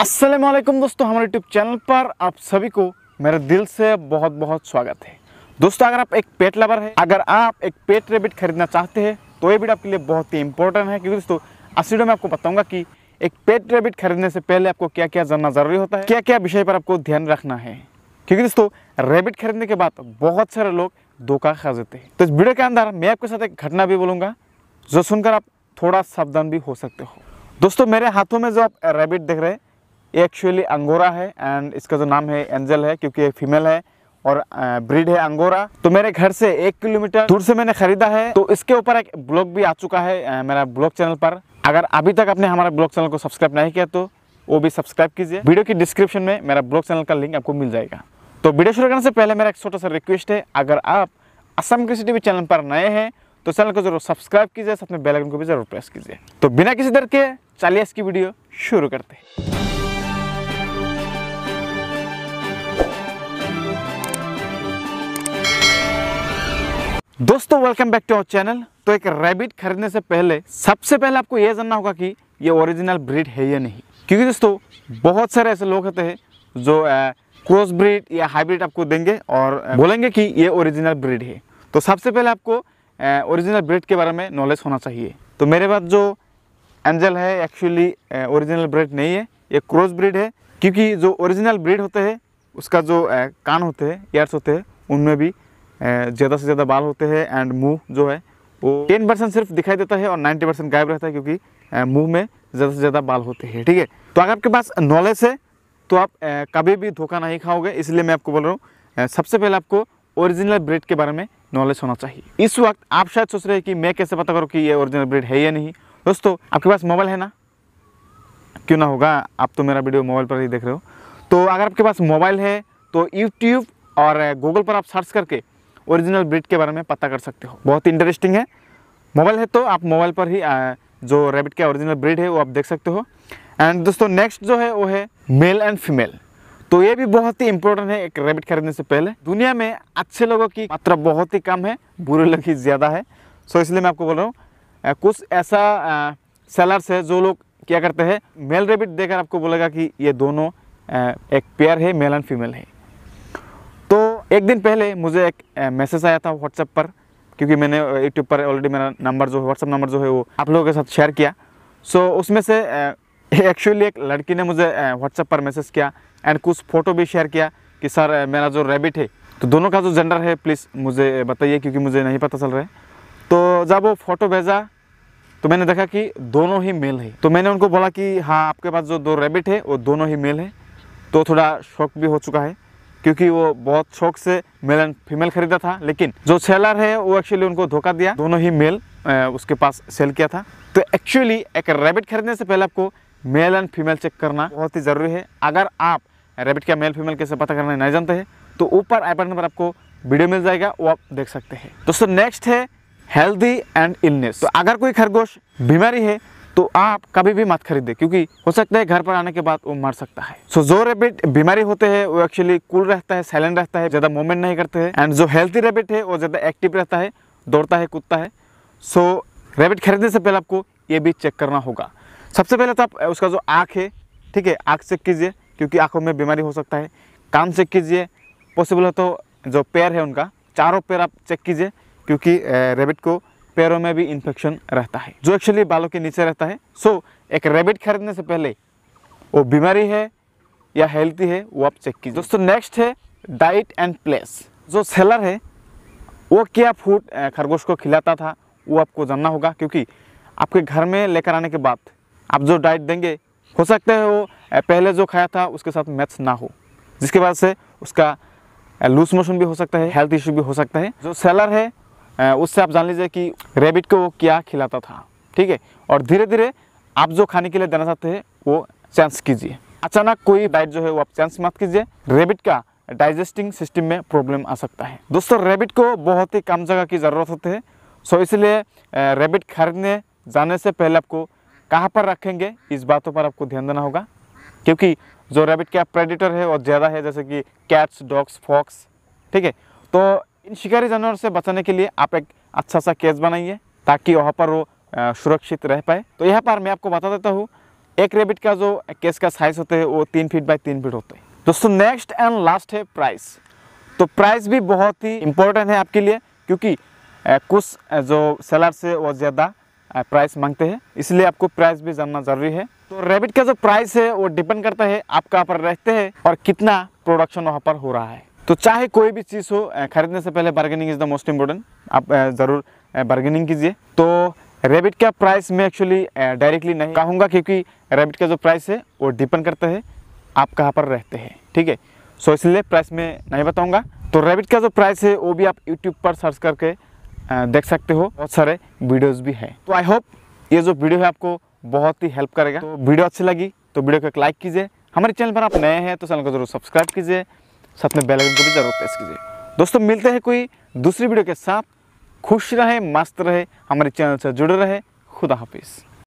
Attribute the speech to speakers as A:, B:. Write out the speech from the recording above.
A: असलम दोस्तों हमारे YouTube channel पर आप सभी को मेरे दिल से बहुत बहुत स्वागत है दोस्तों अगर आप एक पेट लवर है अगर आप एक पेट रेबिट खरीदना चाहते हैं तो ये वीडियो आपके लिए बहुत ही इंपॉर्टेंट है क्योंकि दोस्तों इस वीडियो में आपको बताऊंगा कि एक पेट रेबिट खरीदने से पहले आपको क्या क्या जानना जरूरी होता है क्या क्या विषय पर आपको ध्यान रखना है क्योंकि दोस्तों रेबिट खरीदने के बाद बहुत सारे लोग धोखा खा देते हैं तो इस वीडियो के अंदर मैं आपके साथ एक घटना भी बोलूँगा जो सुनकर आप थोड़ा सावधान भी हो सकते हो दोस्तों मेरे हाथों में जो आप रेबिट देख रहे हैं ये एक्चुअली अंगोरा है एंड इसका जो नाम है एंजल है क्योंकि ये फीमेल है और ब्रीड है अंगोरा तो मेरे घर से एक किलोमीटर दूर से मैंने खरीदा है तो इसके ऊपर एक ब्लॉग भी आ चुका है मेरा ब्लॉग चैनल पर अगर अभी तक आपने हमारा ब्लॉग चैनल को सब्सक्राइब नहीं किया तो वो भी सब्सक्राइब कीजिए वीडियो की डिस्क्रिप्शन में मेरा ब्लॉग चैनल का लिंक आपको मिल जाएगा तो वीडियो शुरू करने से पहले मेरा एक छोटा सा रिक्वेस्ट है अगर आप असम किसी टीवी चैनल पर नए हैं तो चैनल को जरूर सब्सक्राइब कीजिए साथ में बेल आइकन को भी जरूर प्रेस कीजिए तो बिना किसी डर के चालीस की वीडियो शुरू करते हैं दोस्तों welcome back to our channel तो एक रैबिट खरीदने से पहले सबसे पहले आपको यह जानना होगा कि ये ओरिजिनल ब्रीड है या नहीं क्योंकि दोस्तों बहुत सारे ऐसे लोग होते हैं जो क्रॉस ब्रीड या हाइब्रिड आपको देंगे और बोलेंगे कि ये ओरिजिनल ब्रीड है तो सबसे पहले आपको ओरिजिनल ब्रीड के बारे में नॉलेज होना चाहिए तो मेरे पास जो एंजल है एक्चुअली ओरिजिनल ब्रीड नहीं है ये क्रॉस ब्रीड है क्योंकि जो ओरिजिनल ब्रीड होते हैं उसका जो कान होते हैं ईयर्स होते हैं उनमें भी ज़्यादा से ज़्यादा बाल होते हैं एंड मुंह जो है वो टेन परसेंट सिर्फ दिखाई देता है और नाइन्टी परसेंट गायब रहता है क्योंकि मुंह में ज़्यादा से ज़्यादा बाल होते हैं ठीक है तो अगर आपके पास नॉलेज है तो आप कभी भी धोखा नहीं खाओगे इसलिए मैं आपको बोल रहा हूँ सबसे पहले आपको ओरिजिनल ब्रेड के बारे में नॉलेज होना चाहिए इस वक्त आप शायद सोच रहे हैं कि मैं कैसे पता करूँ कि ये ओरिजिनल ब्रेड है या नहीं दोस्तों आपके पास मोबाइल है ना क्यों ना होगा आप तो मेरा वीडियो मोबाइल पर ही देख रहे हो तो अगर आपके पास मोबाइल है तो यूट्यूब और गूगल पर आप सर्च करके ओरिजिनल ब्रिड के बारे में पता कर सकते हो बहुत इंटरेस्टिंग है मोबाइल है तो आप मोबाइल पर ही जो रैबिट का ओरिजिनल ब्रिड है वो आप देख सकते हो एंड दोस्तों नेक्स्ट जो है वो है मेल एंड फीमेल तो ये भी बहुत ही इम्पोर्टेंट है एक रैबिट खरीदने से पहले दुनिया में अच्छे लोगों की मात्रा बहुत ही कम है बुरे लोग ही ज़्यादा है सो so, इसलिए मैं आपको बोल रहा हूँ कुछ ऐसा सेलर्स है जो लोग क्या करते हैं मेल रेबिट देकर आपको बोलेगा कि ये दोनों एक पेयर है मेल एंड फीमेल है एक दिन पहले मुझे एक मैसेज आया था व्हाट्सएप पर क्योंकि मैंने यूट्यूब पर ऑलरेडी मेरा नंबर जो है व्हाट्सअप नंबर जो है वो आप लोगों के साथ शेयर किया सो so, उसमें से एक्चुअली एक लड़की ने मुझे व्हाट्सएप पर मैसेज किया एंड कुछ फ़ोटो भी शेयर किया कि सर मेरा जो रेबिट है तो दोनों का जो जेंडर है प्लीज़ मुझे बताइए क्योंकि मुझे नहीं पता चल रहा है तो जब वो फ़ोटो भेजा तो मैंने देखा कि दोनों ही मेल है तो मैंने उनको बोला कि हाँ आपके पास जो दो रेबिट है वो दोनों ही मेल है तो थोड़ा शौक भी हो चुका है क्योंकि वो बहुत शौक से मेल एंड फीमेल खरीदा था लेकिन जो सेलर है वो एक्चुअली उनको धोखा दिया दोनों ही मेल उसके पास सेल किया था तो एक्चुअली एक रैबिट खरीदने से पहले आपको मेल एंड फीमेल चेक करना बहुत ही ज़रूरी है अगर आप रैबिट का मेल फीमेल कैसे पता करना नहीं जानते हैं तो ऊपर आई नंबर आपको वीडियो मिल जाएगा वो आप देख सकते हैं दोस्तों नेक्स्ट है हेल्दी एंड इलनेस तो अगर कोई खरगोश बीमारी है तो आप कभी भी मत खरीदे क्योंकि हो सकता है घर पर आने के बाद वो मर सकता है सो so, जो रेबिट बीमारी होते हैं वो एक्चुअली कूल रहता है साइलेंट रहता है ज़्यादा मूवमेंट नहीं करते हैं एंड जो हेल्थी रेबिट है वो ज़्यादा एक्टिव रहता है दौड़ता है कूदता है सो so, रेबिट खरीदने से पहले आपको ये भी चेक करना होगा सबसे पहले तो आप उसका जो आँख है ठीक है आँख चेक कीजिए क्योंकि आँखों में बीमारी हो सकता है कान चेक कीजिए पॉसिबल हो तो जो पैर है उनका चारों पैर आप चेक कीजिए क्योंकि रेबिट को पैरों में भी इन्फेक्शन रहता है जो एक्चुअली बालों के नीचे रहता है सो so, एक रेबिट खरीदने से पहले वो बीमारी है या हेल्थी है वो आप चेक कीजिए दोस्तों नेक्स्ट है डाइट एंड प्लेस जो सेलर है वो क्या फूड खरगोश को खिलाता था वो आपको जानना होगा क्योंकि आपके घर में लेकर आने के बाद आप जो डाइट देंगे हो सकता है वो पहले जो खाया था उसके साथ मैच ना हो जिसके बाद से उसका लूज मोशन भी हो सकता है हेल्थ इश्यू भी हो सकता है जो सेलर है उससे आप जान लीजिए कि रेबिट को वो क्या खिलाता था ठीक है और धीरे धीरे आप जो खाने के लिए देना चाहते हैं वो चेंज कीजिए अचानक कोई डाइट जो है वो आप चेंज मत कीजिए रेबिट का डाइजेस्टिंग सिस्टम में प्रॉब्लम आ सकता है दोस्तों रेबिट को बहुत ही कम जगह की ज़रूरत होती है सो इसलिए रेबिट खरीदने जाने से पहले आपको कहाँ पर रखेंगे इस बातों पर आपको ध्यान देना होगा क्योंकि जो रेबिट का प्रेडिटर है वो ज़्यादा है जैसे कि कैट्स डॉग्स फॉक्स ठीक है तो इन शिकारी जानवर से बचाने के लिए आप एक अच्छा सा केस बनाइए ताकि वहाँ पर वो सुरक्षित रह पाए तो यहाँ पर मैं आपको बता देता हूँ एक रेबिट का जो केस का साइज होते हैं वो तीन फीट बाई तीन फीट होते हैं दोस्तों नेक्स्ट एंड लास्ट है प्राइस तो प्राइस भी बहुत ही इम्पोर्टेंट है आपके लिए क्योंकि कुछ जो सेलर से वो ज़्यादा प्राइस मांगते हैं इसलिए आपको प्राइस भी जानना ज़रूरी है तो रेबिट का जो प्राइस है वो डिपेंड करता है आप कहाँ पर रहते हैं और कितना प्रोडक्शन वहाँ पर हो रहा है तो चाहे कोई भी चीज़ हो खरीदने से पहले bargaining is the most important आप ज़रूर बार्गेनिंग कीजिए तो रेबिट का प्राइस मैं एक्चुअली डायरेक्टली नहीं कहूँगा क्योंकि रेबिट का जो प्राइस है वो डिपेंड करता है आप कहाँ पर रहते हैं ठीक है सो इसलिए प्राइस में नहीं बताऊँगा तो रेबिट का जो प्राइस है वो भी आप यूट्यूब पर सर्च करके देख सकते हो बहुत सारे वीडियोज़ भी है तो आई होप ये जो वीडियो है आपको बहुत ही हेल्प करेगा तो वीडियो अच्छी लगी तो वीडियो को एक लाइक कीजिए हमारे चैनल पर आप नए हैं तो चैनल को जरूर सब्सक्राइब कीजिए साथ में बेल आइकन को भी जरूर प्रेस कीजिए दोस्तों मिलते हैं कोई दूसरी वीडियो के साथ खुश रहे मस्त रहे हमारे चैनल से जुड़े रहे खुदा हाफिज़